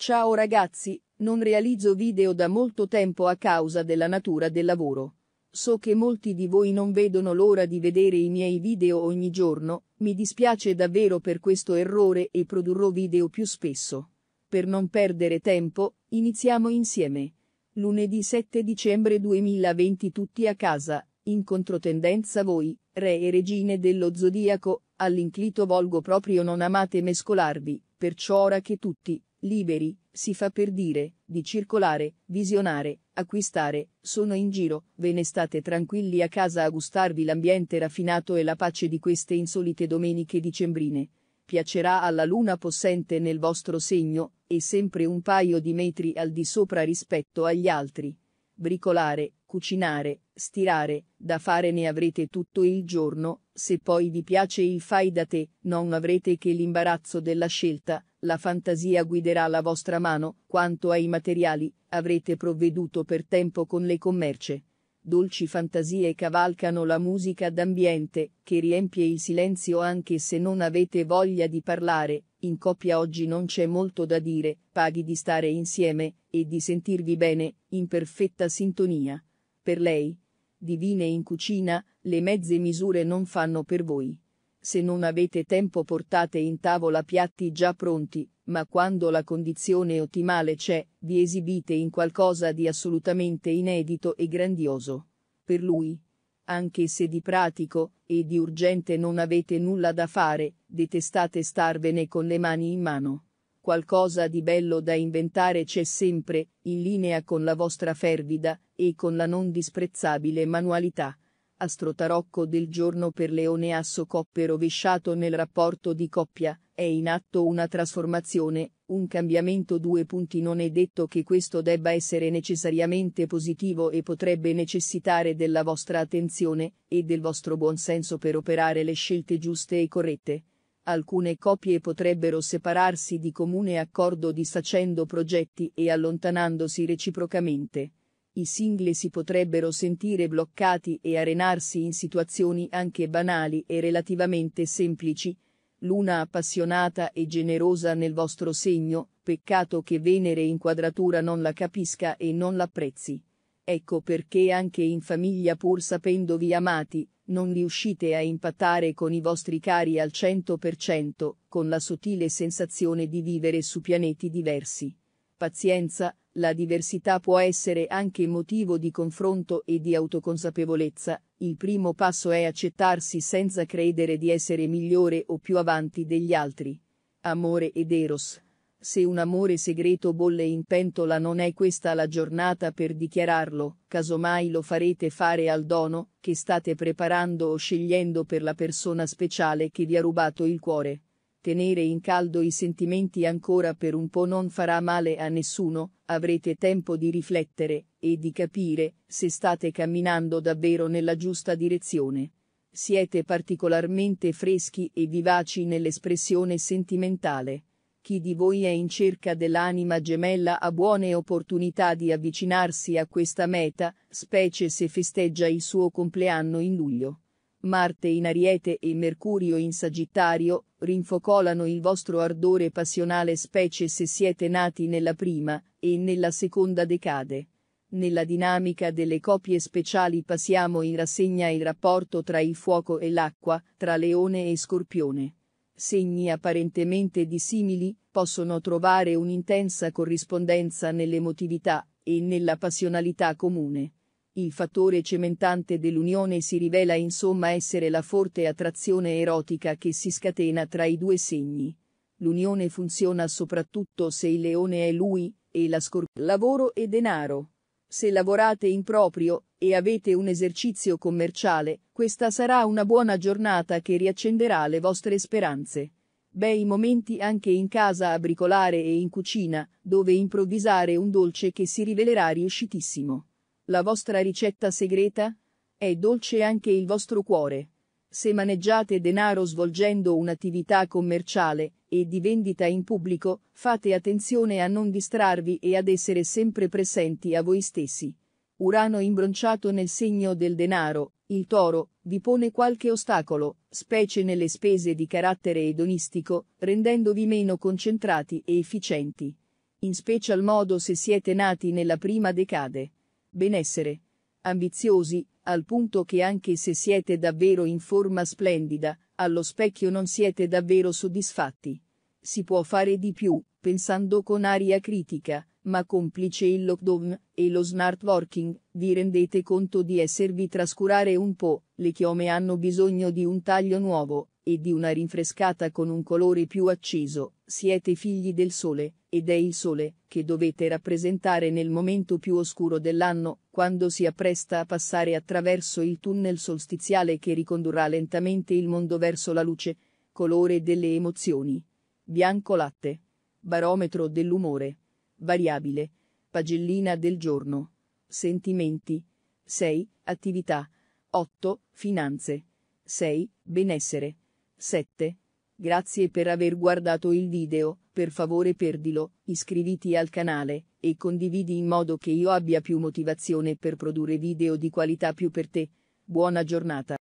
Ciao ragazzi, non realizzo video da molto tempo a causa della natura del lavoro. So che molti di voi non vedono l'ora di vedere i miei video ogni giorno, mi dispiace davvero per questo errore e produrrò video più spesso. Per non perdere tempo, iniziamo insieme. Lunedì 7 dicembre 2020 tutti a casa, in controtendenza voi, re e regine dello zodiaco, all'inclito volgo proprio non amate mescolarvi, perciò ora che tutti, liberi, si fa per dire, di circolare, visionare, acquistare, sono in giro, ve ne state tranquilli a casa a gustarvi l'ambiente raffinato e la pace di queste insolite domeniche dicembrine. Piacerà alla luna possente nel vostro segno, e sempre un paio di metri al di sopra rispetto agli altri. Bricolare, cucinare, stirare, da fare ne avrete tutto il giorno, se poi vi piace il fai da te, non avrete che l'imbarazzo della scelta, la fantasia guiderà la vostra mano, quanto ai materiali, avrete provveduto per tempo con le commerce. Dolci fantasie cavalcano la musica d'ambiente, che riempie il silenzio anche se non avete voglia di parlare, in coppia oggi non c'è molto da dire, paghi di stare insieme, e di sentirvi bene, in perfetta sintonia per lei. Divine in cucina, le mezze misure non fanno per voi. Se non avete tempo portate in tavola piatti già pronti, ma quando la condizione ottimale c'è, vi esibite in qualcosa di assolutamente inedito e grandioso. Per lui, anche se di pratico e di urgente non avete nulla da fare, detestate starvene con le mani in mano. Qualcosa di bello da inventare c'è sempre, in linea con la vostra fervida e con la non disprezzabile manualità. Astrotarocco del giorno per Leone Asso Coppe rovesciato nel rapporto di coppia, è in atto una trasformazione, un cambiamento due punti non è detto che questo debba essere necessariamente positivo e potrebbe necessitare della vostra attenzione e del vostro buonsenso per operare le scelte giuste e corrette alcune coppie potrebbero separarsi di comune accordo dissacendo progetti e allontanandosi reciprocamente. I singli si potrebbero sentire bloccati e arenarsi in situazioni anche banali e relativamente semplici. Luna appassionata e generosa nel vostro segno, peccato che Venere in quadratura non la capisca e non l'apprezzi. Ecco perché anche in famiglia pur sapendovi amati, non riuscite a impattare con i vostri cari al 100%, con la sottile sensazione di vivere su pianeti diversi. Pazienza, la diversità può essere anche motivo di confronto e di autoconsapevolezza, il primo passo è accettarsi senza credere di essere migliore o più avanti degli altri. Amore ed Eros. Se un amore segreto bolle in pentola non è questa la giornata per dichiararlo, casomai lo farete fare al dono, che state preparando o scegliendo per la persona speciale che vi ha rubato il cuore. Tenere in caldo i sentimenti ancora per un po' non farà male a nessuno, avrete tempo di riflettere, e di capire, se state camminando davvero nella giusta direzione. Siete particolarmente freschi e vivaci nell'espressione sentimentale chi di voi è in cerca dell'anima gemella ha buone opportunità di avvicinarsi a questa meta, specie se festeggia il suo compleanno in luglio. Marte in Ariete e Mercurio in Sagittario, rinfocolano il vostro ardore passionale specie se siete nati nella prima e nella seconda decade. Nella dinamica delle coppie speciali passiamo in rassegna il rapporto tra il fuoco e l'acqua, tra leone e scorpione segni apparentemente dissimili, possono trovare un'intensa corrispondenza nell'emotività e nella passionalità comune. Il fattore cementante dell'unione si rivela insomma essere la forte attrazione erotica che si scatena tra i due segni. L'unione funziona soprattutto se il leone è lui, e la scorpione lavoro e denaro. Se lavorate in proprio e avete un esercizio commerciale, questa sarà una buona giornata che riaccenderà le vostre speranze. Bei momenti anche in casa a bricolare e in cucina, dove improvvisare un dolce che si rivelerà riuscitissimo. La vostra ricetta segreta? È dolce anche il vostro cuore. Se maneggiate denaro svolgendo un'attività commerciale e di vendita in pubblico, fate attenzione a non distrarvi e ad essere sempre presenti a voi stessi. Urano imbronciato nel segno del denaro, il toro, vi pone qualche ostacolo, specie nelle spese di carattere edonistico, rendendovi meno concentrati e efficienti. In special modo se siete nati nella prima decade. Benessere. Ambiziosi, al punto che anche se siete davvero in forma splendida, allo specchio non siete davvero soddisfatti. Si può fare di più, pensando con aria critica, ma complice il lockdown e lo smart working, vi rendete conto di esservi trascurare un po', le chiome hanno bisogno di un taglio nuovo, e di una rinfrescata con un colore più acceso, siete figli del sole, ed è il sole, che dovete rappresentare nel momento più oscuro dell'anno, quando si appresta a passare attraverso il tunnel solstiziale che ricondurrà lentamente il mondo verso la luce, colore delle emozioni. Bianco latte. Barometro dell'umore. Variabile. Pagellina del giorno. Sentimenti. 6. Attività. 8. Finanze. 6. Benessere. 7. Grazie per aver guardato il video per favore perdilo, iscriviti al canale, e condividi in modo che io abbia più motivazione per produrre video di qualità più per te. Buona giornata.